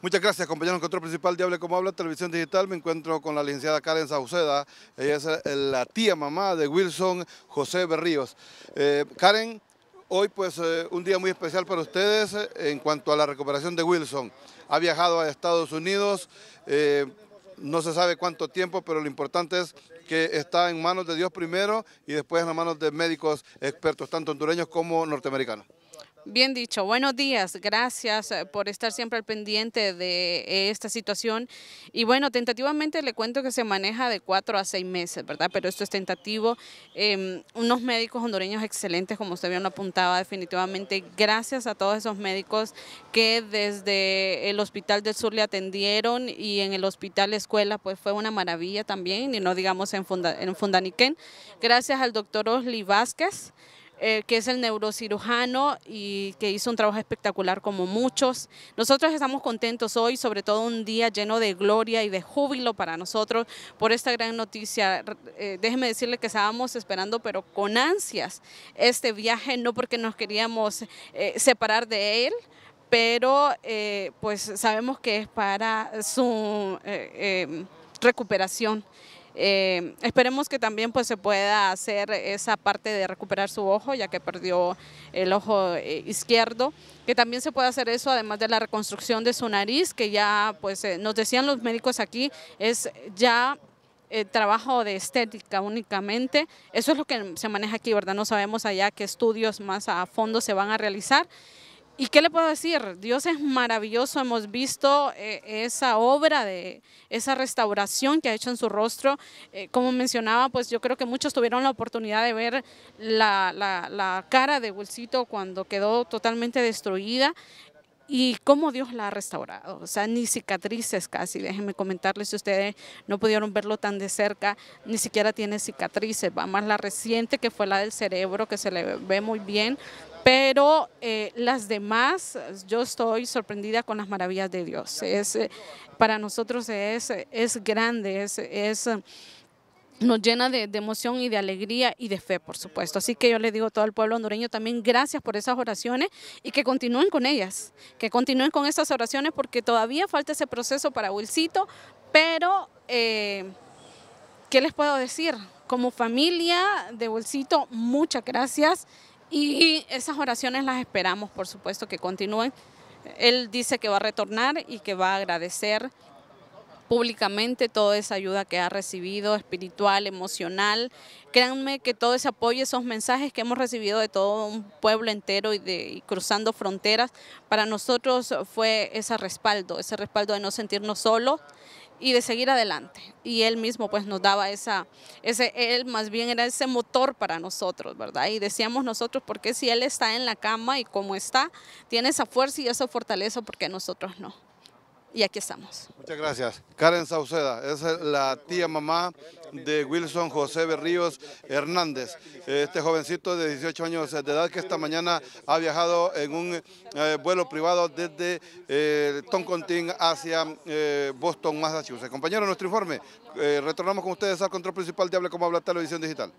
Muchas gracias, compañeros. control principal diable Como Habla, Televisión Digital. Me encuentro con la licenciada Karen Sauceda. Ella es la tía mamá de Wilson José Berríos. Eh, Karen, hoy pues eh, un día muy especial para ustedes eh, en cuanto a la recuperación de Wilson. Ha viajado a Estados Unidos, no se sabe cuánto tiempo, pero lo importante es que está en manos de Dios primero y después en las manos de médicos expertos, tanto hondureños como norteamericanos. Bien dicho, buenos días, gracias eh, por estar siempre al pendiente de esta situación. Y bueno, tentativamente le cuento que se maneja de cuatro a seis meses, ¿verdad? Pero esto es tentativo. Em, unos médicos hondureños excelentes, como usted bien lo apuntaba, definitivamente. Gracias a todos esos médicos que desde el Hospital del Sur le atendieron y en el Hospital Escuela, pues fue una maravilla también, y no digamos en, en Fundaniquén. Gracias al doctor Osli Vázquez. Eh, que es el neurocirujano y que hizo un trabajo espectacular como muchos. Nosotros estamos contentos hoy, sobre todo un día lleno de gloria y de júbilo para nosotros por esta gran noticia. Eh, déjeme decirle que estábamos esperando, pero con ansias, este viaje, no porque nos queríamos eh, separar de él, pero pues sabemos que es para su em, recuperación. Eh, esperemos que también pues, se pueda hacer esa parte de recuperar su ojo, ya que perdió el ojo eh, izquierdo, que también se pueda hacer eso, además de la reconstrucción de su nariz, que ya pues, eh, nos decían los médicos aquí, es ya trabajo de estética únicamente. Eso es lo que se maneja aquí, ¿verdad? No sabemos allá qué estudios más a fondo se van a realizar. ¿Y qué le puedo decir? Dios es maravilloso, hemos visto eh, esa obra de esa restauración que ha hecho en su rostro. Eh, como mencionaba, pues yo creo que muchos tuvieron la oportunidad de ver la, cara de Wilcito cuando quedó totalmente destruida y cómo Dios la ha restaurado. O sea, ni cicatrices casi. Déjenme comentarles si ustedes no pudieron verlo tan de cerca, ni siquiera tiene cicatrices. Va más la reciente que fue la del cerebro, que se le ve muy bien pero eh, las demás, yo estoy sorprendida con las maravillas de Dios. Es, eh, para nosotros es, es grande, es, nos llena de, emoción y de alegría y de fe, por supuesto. Así que yo le digo a todo el pueblo hondureño también gracias por esas oraciones y que continúen con ellas, que continúen con esas oraciones porque todavía falta ese proceso para Bolsito. pero eh, ¿qué les puedo decir? Como familia de Bolsito, muchas gracias y esas oraciones las esperamos, por supuesto, que continúen. Él dice que va a retornar y que va a agradecer públicamente toda esa ayuda que ha recibido, espiritual, emocional. Créanme que todo ese apoyo, esos mensajes que hemos recibido de todo un pueblo entero y, cruzando fronteras, para nosotros fue ese respaldo, ese respaldo de no sentirnos solos y de seguir adelante. Y él mismo pues nos daba esa, ese, él más bien era ese motor para nosotros, ¿verdad? Y decíamos nosotros, porque si él está en la cama y como está, tiene esa fuerza y esa fortaleza, porque nosotros no? y aquí estamos. Muchas gracias. Karen Sauceda es la tía mamá de Wilson José Berríos Hernández, este jovencito de 18 años de edad que esta mañana ha viajado en un eh, vuelo privado desde eh, Toncontín hacia eh, Boston, Massachusetts. Compañero, nuestro informe. Eh, retornamos con ustedes al control principal de Habla como Habla Televisión Digital.